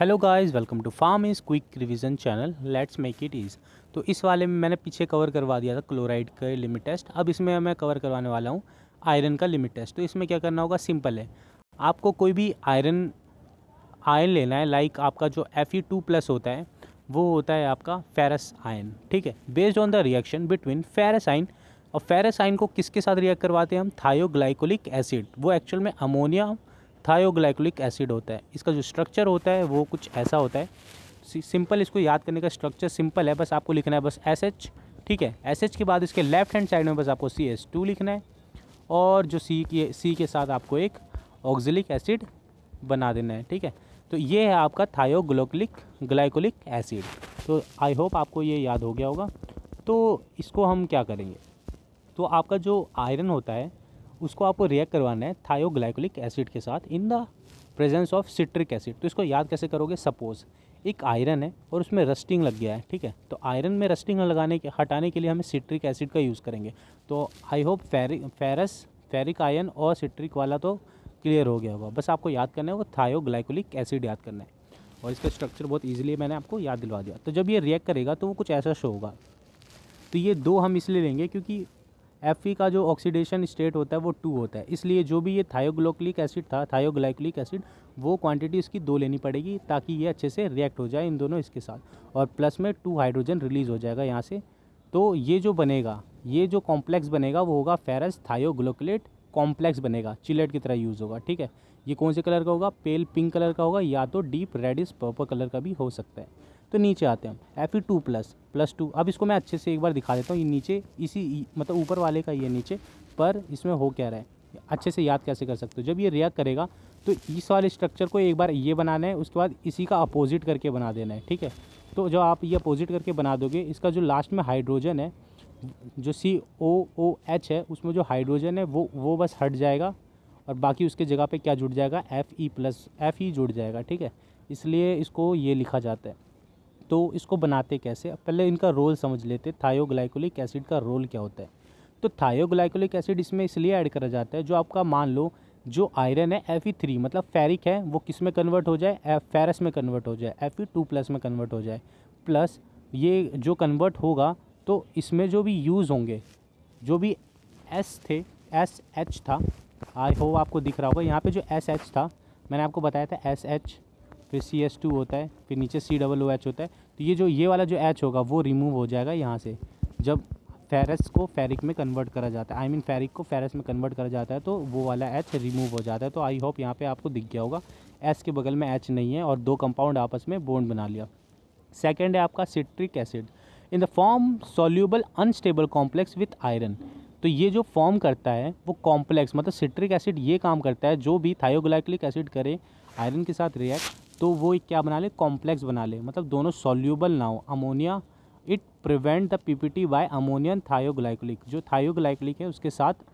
hello guys welcome to pharm easy quick revision channel let's make it easy तो इस वाले में मैंने पीछे कवर करवा दिया था क्लोराइड का लिमिट टेस्ट अब इसमें मैं कवर करवाने वाला हूँ आयरन का लिमिट टेस्ट तो इसमें क्या करना होगा सिंपल है आपको कोई भी आयरन आयन लेना है लाइक आपका जो एफ ई टू प्लस होता है वो होता है आपका फेरस आयन ठीक है based on the reaction between ferrous ion और फेरस आइन को किसके साथ रिएक्ट करवाते हैं हम थायोग्लाइकोलिक एसिड वो एक्चुअल में अमोनिया थायोग्लाइकोलिक एसिड होता है इसका जो स्ट्रक्चर होता है वो कुछ ऐसा होता है सिंपल इसको याद करने का स्ट्रक्चर सिंपल है बस आपको लिखना है बस एस एच ठीक है एस एच के बाद इसके लेफ्ट हैंड साइड में बस आपको सी एस टू लिखना है और जो सी के सी के साथ आपको एक ऑक्जिलिक एसिड बना देना है ठीक है तो ये है आपका थायोग्लोकलिक ग्लाइकोलिक एसिड तो आई होप आपको ये याद हो गया होगा तो इसको हम क्या करेंगे तो आपका जो आयरन होता है उसको आपको रिएक्ट करवाना है थायोग्लाइकोलिक एसिड के साथ in the presence of citric acid तो इसको याद कैसे करोगे सपोज़ एक आयरन है और उसमें रस्टिंग लग गया है ठीक है तो आयरन में रस्टिंग लगाने के हटाने के लिए हमें सिट्रिक एसिड का यूज़ करेंगे तो I hope ferric ferrous ferric ion और सिट्रिक वाला तो क्लियर हो गया होगा बस आपको याद करना है वो थायोग्लाइकोलिक एसिड याद करना है और इसका स्ट्रक्चर बहुत ईजिली मैंने आपको याद दिलवा दिया तो जब ये रिएक्ट करेगा तो वो कुछ ऐसा शो होगा तो ये दो हम इसलिए लेंगे क्योंकि एफ ई का जो ऑक्सीडेशन स्टेट होता है वो टू होता है इसलिए जो भी ये थायोग्लोक्लिक एसिड था थायोग्लाइक्लिक एसिड वो क्वांटिटी इसकी दो लेनी पड़ेगी ताकि ये अच्छे से रिएक्ट हो जाए इन दोनों इसके साथ और प्लस में टू हाइड्रोजन रिलीज़ हो जाएगा यहाँ से तो ये जो बनेगा ये जो कॉम्प्लेक्स बनेगा वो होगा फेरस थायोग्लोकलेट कॉम्प्लेक्स बनेगा चिलेट की तरह यूज़ होगा ठीक है ये कौन से कलर का होगा पेल पिंक कलर का होगा या तो डीप रेडिस पर्पल कलर का भी हो सकता है तो नीचे आते हैं F E two plus plus two अब इसको मैं अच्छे से एक बार दिखा देता हूँ ये नीचे इसी मतलब ऊपर वाले का ये नीचे पर इसमें हो क्या रहा है अच्छे से याद कैसे कर सकते हो जब ये रिएक्ट करेगा तो इस वाले स्ट्रक्चर को एक बार ये बनाना है उसके बाद इसी का अपोजिट करके बना देना है ठीक है तो जब आप ये अपोजिट करके बना दोगे इसका जो लास्ट में हाइड्रोजन है जो सी ओ ओ एच है उसमें जो हाइड्रोजन है वो वो बस हट जाएगा और बाकी उसके जगह पे क्या जुड़ जाएगा F E plus F E जुड़ जाएगा ठीक है इसलिए इसको ये लिखा जाता है तो इसको बनाते कैसे पहले इनका रोल समझ लेते थायोग्लाइकोलिक एसिड का रोल क्या होता है तो थायोग्लाइकोलिक एसिड इसमें इसलिए ऐड करा जाता है जो आपका मान लो जो आयरन है एफ थ्री मतलब फेरिक है वो किस में कन्वर्ट हो जाए फेरस में कन्वर्ट हो जाए एफ टू प्लस में कन्वर्ट हो जाए प्लस ये जो कन्वर्ट होगा तो इसमें जो भी यूज़ होंगे जो भी एस थे एस एच था आई होप आपको दिख रहा होगा यहाँ पे जो एस एच था मैंने आपको बताया था एस एच फिर सी एस टू होता है फिर नीचे सी डबल ओ एच होता है तो ये जो ये वाला जो एच होगा वो रिमूव हो जाएगा यहाँ से जब फेरस को फेरिक में कन्वर्ट करा जाता है I I mean mean, ferric को फेरस में कन्वर्ट करा जाता है तो वो वाला एच रिमूव हो जाता है तो आई होप यहाँ पे आपको दिख गया होगा एस के बगल में एच नहीं है और दो कंपाउंड आपस में बोन्ड बना लिया सेकेंड है आपका citric acid in the form soluble unstable complex with iron तो ये जो फॉर्म करता है वो कॉम्प्लेक्स मतलब सिट्रिक एसिड ये काम करता है जो भी थायोग्लाइक्लिक एसिड करे आयरन के साथ रिएक्ट तो वो एक क्या बना ले कॉम्प्लेक्स बना ले मतलब दोनों सॉल्यूबल ना हो ammonia it prevent the PPT by ammonium thioglycolic जो थायोग्लाइकोलिक है उसके साथ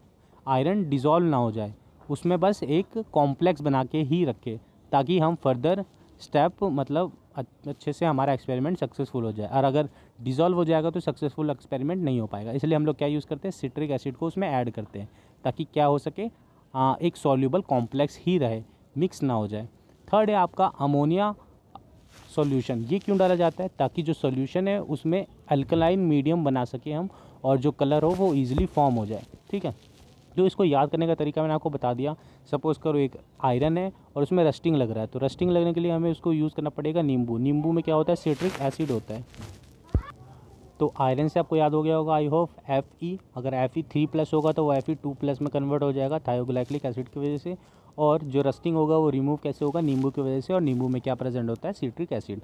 आयरन डिजॉल्व ना हो जाए उसमें बस एक कॉम्प्लेक्स बना के ही रखे ताकि हम फर्दर स्टेप मतलब अच्छे से हमारा एक्सपेरिमेंट सक्सेसफुल हो जाए और अगर डिज़ोल्व हो जाएगा तो सक्सेसफुल एक्सपेरिमेंट नहीं हो पाएगा इसलिए हम लोग क्या यूज़ करते हैं सिट्रिक एसिड को उसमें ऐड करते हैं ताकि क्या हो सके आ, हाँ, एक सॉल्यूबल कॉम्प्लेक्स ही रहे मिक्स ना हो जाए थर्ड है आपका अमोनिया सॉल्यूशन ये क्यों डाला जाता है ताकि जो सॉल्यूशन है उसमें अल्कलाइन मीडियम बना सके हम और जो कलर हो वो ईजिली फॉर्म हो जाए ठीक है तो इसको याद करने का तरीका मैंने आपको बता दिया सपोज़ करो एक आयरन है और उसमें रस्टिंग लग रहा है तो रस्टिंग लगने के लिए हमें उसको यूज़ करना पड़ेगा नींबू नींबू में क्या होता है सिट्रिक एसिड होता है तो आयरन से आपको याद हो गया होगा आई होप एफ ई अगर एफ ई थ्री प्लस होगा तो वो एफ ई टू प्लस में कन्वर्ट हो जाएगा थायोग्लाइक्लिक एसिड की वजह से और जो रस्टिंग होगा वो रिमूव कैसे होगा नींबू की वजह से और नींबू में क्या प्रेजेंट होता है सिट्रिक एसिड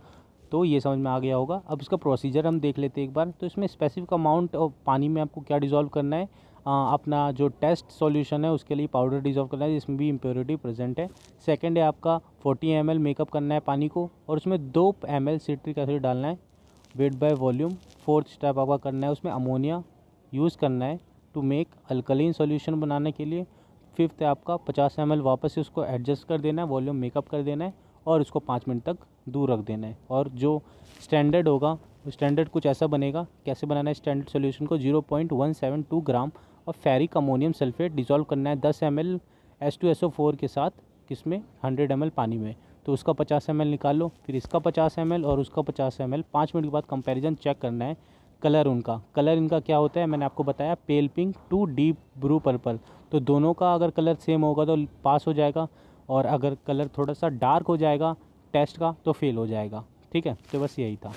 तो ये समझ में आ गया होगा अब इसका प्रोसीजर हम देख लेते हैं एक बार तो इसमें स्पेसिफिक अमाउंट ऑफ पानी में आपको क्या डिज़ोल्व करना है आ, अपना जो टेस्ट सॉल्यूशन है उसके लिए पाउडर डिज़ोल्व करना है जिसमें भी इम्प्योरिटी प्रेजेंट है सेकंड है आपका 40 एम मेकअप करना है पानी को और उसमें दो एम एल सिट्रिक एसिड डालना है weight by volume fourth step आपका करना है उसमें अमोनिया यूज़ करना है टू मेक अल्कलिन सॉल्यूशन बनाने के लिए फिफ्थ है आपका पचास एम वापस से उसको एडजस्ट कर देना है वॉल्यूम मेकअप कर देना है और उसको पाँच मिनट तक दूर रख देना है और जो स्टैंडर्ड होगा स्टैंडर्ड कुछ ऐसा बनेगा कैसे बनाना है स्टैंडर्ड सोल्यूशन को zero point one seven two gram और फेरिक अमोनियम सल्फेट डिजोल्व करना है दस M L S two S O four के साथ किसमें हंड्रेड एम एल पानी में तो उसका पचास एम निकाल लो फिर इसका पचास एम और उसका पचास एम एल पाँच मिनट के बाद कंपेरिजन चेक करना है कलर उनका कलर इनका क्या होता है मैंने आपको बताया pale pink to deep blue purple तो दोनों का अगर कलर सेम होगा तो पास हो जाएगा और अगर कलर थोड़ा सा डार्क हो जाएगा टेस्ट का तो फेल हो जाएगा ठीक है तो बस यही था